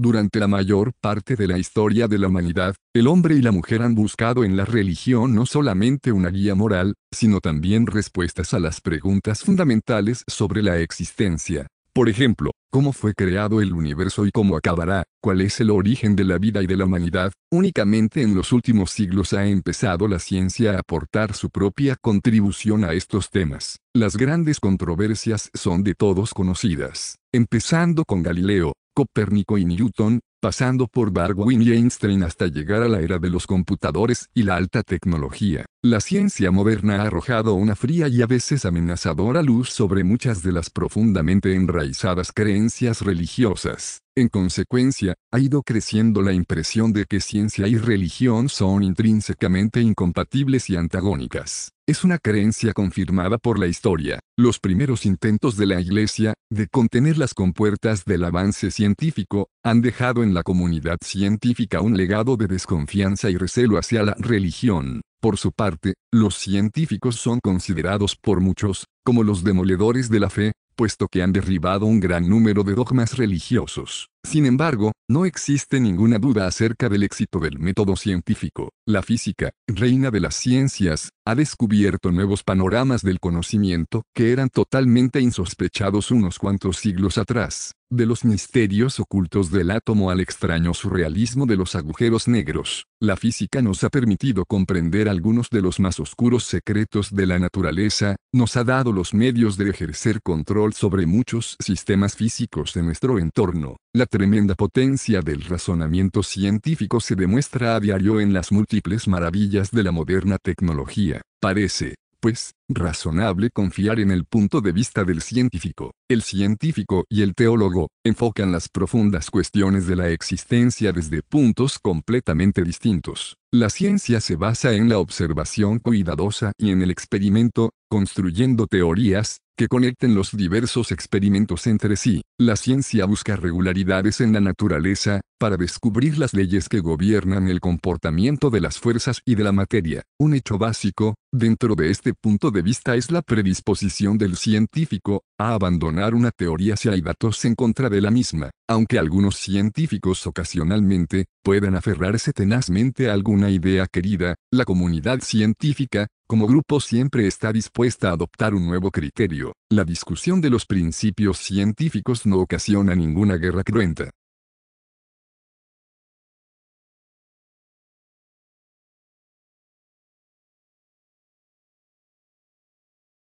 Durante la mayor parte de la historia de la humanidad, el hombre y la mujer han buscado en la religión no solamente una guía moral, sino también respuestas a las preguntas fundamentales sobre la existencia. Por ejemplo, ¿cómo fue creado el universo y cómo acabará? ¿Cuál es el origen de la vida y de la humanidad? Únicamente en los últimos siglos ha empezado la ciencia a aportar su propia contribución a estos temas. Las grandes controversias son de todos conocidas, empezando con Galileo, Copérnico y Newton, pasando por Darwin y Einstein hasta llegar a la era de los computadores y la alta tecnología. La ciencia moderna ha arrojado una fría y a veces amenazadora luz sobre muchas de las profundamente enraizadas creencias religiosas. En consecuencia, ha ido creciendo la impresión de que ciencia y religión son intrínsecamente incompatibles y antagónicas. Es una creencia confirmada por la historia. Los primeros intentos de la Iglesia, de contener las compuertas del avance científico, han dejado en la comunidad científica un legado de desconfianza y recelo hacia la religión. Por su parte, los científicos son considerados por muchos, como los demoledores de la fe, puesto que han derribado un gran número de dogmas religiosos. Sin embargo, no existe ninguna duda acerca del éxito del método científico. La física, reina de las ciencias, ha descubierto nuevos panoramas del conocimiento que eran totalmente insospechados unos cuantos siglos atrás, de los misterios ocultos del átomo al extraño surrealismo de los agujeros negros. La física nos ha permitido comprender algunos de los más oscuros secretos de la naturaleza, nos ha dado los medios de ejercer control sobre muchos sistemas físicos de nuestro entorno, la tremenda potencia del razonamiento científico se demuestra a diario en las múltiples maravillas de la moderna tecnología. Parece, pues, razonable confiar en el punto de vista del científico. El científico y el teólogo enfocan las profundas cuestiones de la existencia desde puntos completamente distintos. La ciencia se basa en la observación cuidadosa y en el experimento, construyendo teorías, que conecten los diversos experimentos entre sí. La ciencia busca regularidades en la naturaleza, para descubrir las leyes que gobiernan el comportamiento de las fuerzas y de la materia. Un hecho básico, dentro de este punto de vista, es la predisposición del científico a abandonar una teoría si hay datos en contra de la misma, aunque algunos científicos ocasionalmente puedan aferrarse tenazmente a alguna idea querida, la comunidad científica como grupo siempre está dispuesta a adoptar un nuevo criterio. La discusión de los principios científicos no ocasiona ninguna guerra cruenta.